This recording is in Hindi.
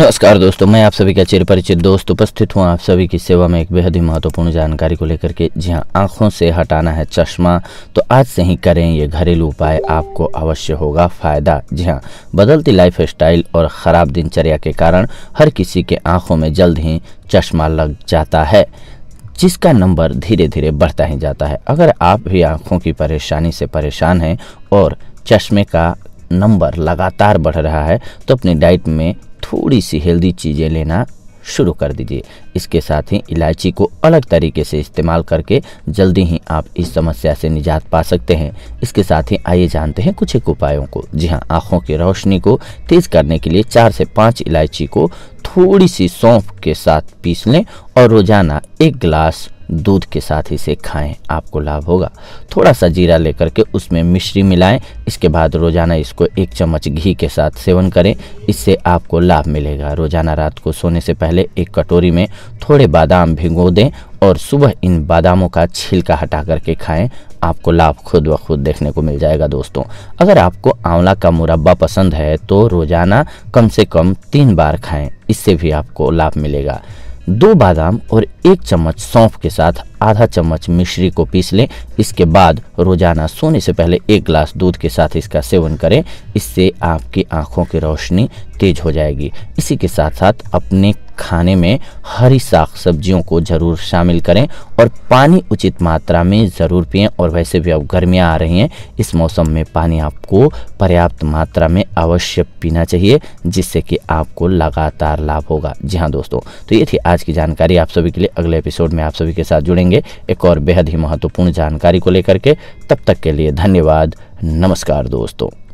नमस्कार दोस्तों मैं आप सभी का चिर परिचित दोस्त उपस्थित हूँ आप सभी की सेवा में एक बेहद ही महत्वपूर्ण जानकारी को लेकर के जी हाँ आँखों से हटाना है चश्मा तो आज से ही करें ये घरेलू उपाय आपको अवश्य होगा फायदा जी हाँ बदलती लाइफ स्टाइल और ख़राब दिनचर्या के कारण हर किसी के आँखों में जल्द ही चश्मा लग जाता है जिसका नंबर धीरे धीरे बढ़ता ही जाता है अगर आप भी आँखों की परेशानी से परेशान हैं और चश्मे का नंबर लगातार बढ़ रहा है तो अपनी डाइट में थोड़ी सी हेल्दी चीज़ें लेना शुरू कर दीजिए इसके साथ ही इलायची को अलग तरीके से इस्तेमाल करके जल्दी ही आप इस समस्या से निजात पा सकते हैं इसके साथ ही आइए जानते हैं कुछ एक उपायों को जी हाँ आँखों की रोशनी को तेज़ करने के लिए चार से पाँच इलायची को थोड़ी सी सौंफ के साथ पीस लें और रोज़ाना एक गिलास दूध के साथ इसे खाएं आपको लाभ होगा थोड़ा सा जीरा लेकर के उसमें मिश्री मिलाएं इसके बाद रोज़ाना इसको एक चम्मच घी के साथ सेवन करें इससे आपको लाभ मिलेगा रोज़ाना रात को सोने से पहले एक कटोरी में थोड़े बादाम भिगो दें और सुबह इन बादामों का छिलका हटा करके खाएं आपको लाभ खुद ब खुद देखने को मिल जाएगा दोस्तों अगर आपको आंवला का मुरब्बा पसंद है तो रोज़ाना कम से कम तीन बार खाएं इससे भी आपको लाभ मिलेगा दो बादाम और एक चम्मच सौंफ के साथ आधा चम्मच मिश्री को पीस लें इसके बाद रोजाना सोने से पहले एक गिलास दूध के साथ इसका सेवन करें इससे आपकी आंखों की रोशनी तेज हो जाएगी इसी के साथ साथ अपने खाने में हरी साग सब्जियों को ज़रूर शामिल करें और पानी उचित मात्रा में ज़रूर पिएं और वैसे भी अब गर्मियाँ आ रही हैं इस मौसम में पानी आपको पर्याप्त मात्रा में अवश्य पीना चाहिए जिससे कि आपको लगातार लाभ होगा जी हाँ दोस्तों तो ये थी आज की जानकारी आप सभी के लिए अगले एपिसोड में आप सभी के साथ जुड़ेंगे एक और बेहद ही महत्वपूर्ण जानकारी को लेकर के तब तक के लिए धन्यवाद नमस्कार दोस्तों